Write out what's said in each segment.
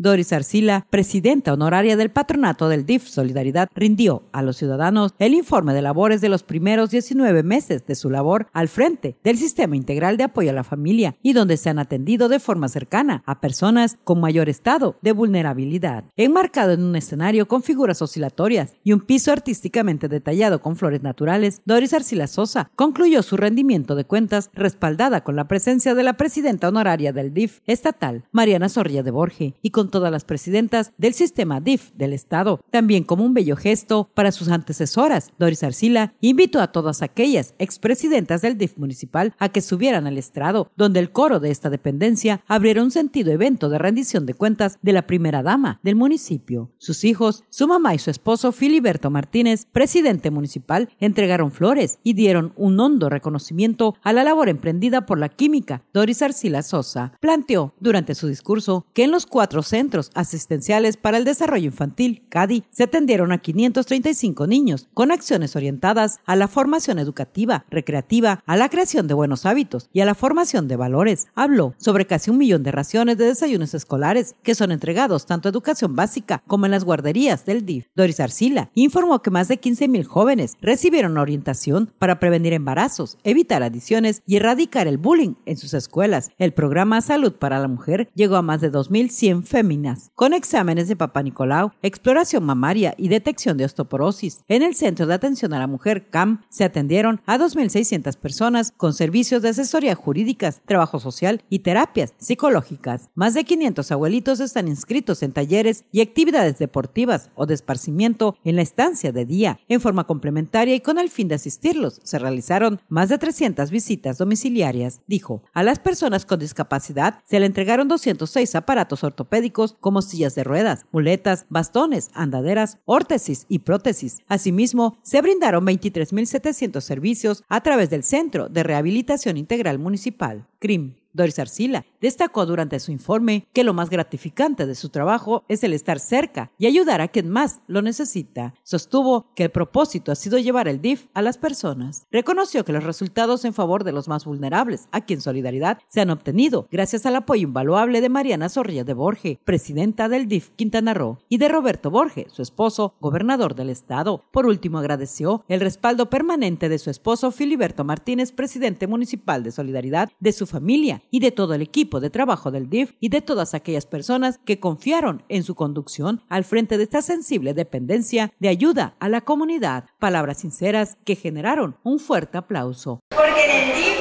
Doris Arcila, presidenta honoraria del patronato del DIF Solidaridad, rindió a los ciudadanos el informe de labores de los primeros 19 meses de su labor al frente del Sistema Integral de Apoyo a la Familia y donde se han atendido de forma cercana a personas con mayor estado de vulnerabilidad. Enmarcado en un escenario con figuras oscilatorias y un piso artísticamente detallado con flores naturales, Doris Arcila Sosa concluyó su rendimiento de cuentas respaldada con la presencia de la presidenta honoraria del DIF estatal, Mariana Sorria de Borge, y con todas las presidentas del sistema DIF del Estado. También como un bello gesto para sus antecesoras, Doris Arcila, invitó a todas aquellas expresidentas del DIF municipal a que subieran al estrado, donde el coro de esta dependencia abriera un sentido evento de rendición de cuentas de la primera dama del municipio. Sus hijos, su mamá y su esposo Filiberto Martínez, presidente municipal, entregaron flores y dieron un hondo reconocimiento a la labor emprendida por la química Doris Arcila Sosa. Planteó durante su discurso que en los cuatro centros asistenciales para el desarrollo infantil, CADI, se atendieron a 535 niños con acciones orientadas a la formación educativa, recreativa, a la creación de buenos hábitos y a la formación de valores. Habló sobre casi un millón de raciones de desayunos escolares que son entregados tanto a educación básica como en las guarderías del DIF. Doris Arcila informó que más de 15.000 jóvenes recibieron orientación para prevenir embarazos, evitar adiciones y erradicar el bullying en sus escuelas. El programa Salud para la Mujer llegó a más de 2.100 femeninas con exámenes de Papá Nicolau, exploración mamaria y detección de osteoporosis. En el Centro de Atención a la Mujer, CAM, se atendieron a 2.600 personas con servicios de asesoría jurídicas, trabajo social y terapias psicológicas. Más de 500 abuelitos están inscritos en talleres y actividades deportivas o de esparcimiento en la estancia de día. En forma complementaria y con el fin de asistirlos, se realizaron más de 300 visitas domiciliarias, dijo. A las personas con discapacidad se le entregaron 206 aparatos ortopédicos como sillas de ruedas, muletas, bastones, andaderas, órtesis y prótesis. Asimismo, se brindaron 23.700 servicios a través del Centro de Rehabilitación Integral Municipal, CRIM. Doris Arcila destacó durante su informe que lo más gratificante de su trabajo es el estar cerca y ayudar a quien más lo necesita. Sostuvo que el propósito ha sido llevar el DIF a las personas. Reconoció que los resultados en favor de los más vulnerables, a quien solidaridad, se han obtenido gracias al apoyo invaluable de Mariana Zorrilla de Borge, presidenta del DIF Quintana Roo, y de Roberto Borge, su esposo, gobernador del estado. Por último, agradeció el respaldo permanente de su esposo Filiberto Martínez, presidente municipal de Solidaridad, de su familia y de todo el equipo de trabajo del DIF y de todas aquellas personas que confiaron en su conducción al frente de esta sensible dependencia de ayuda a la comunidad. Palabras sinceras que generaron un fuerte aplauso. Porque en el DIF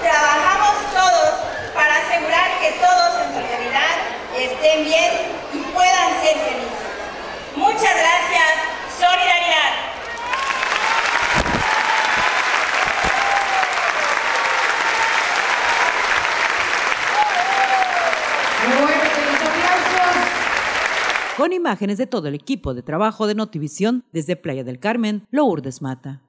trabajamos todos para asegurar que todos en su realidad estén bien con imágenes de todo el equipo de trabajo de Notivisión desde Playa del Carmen, Lourdes Mata.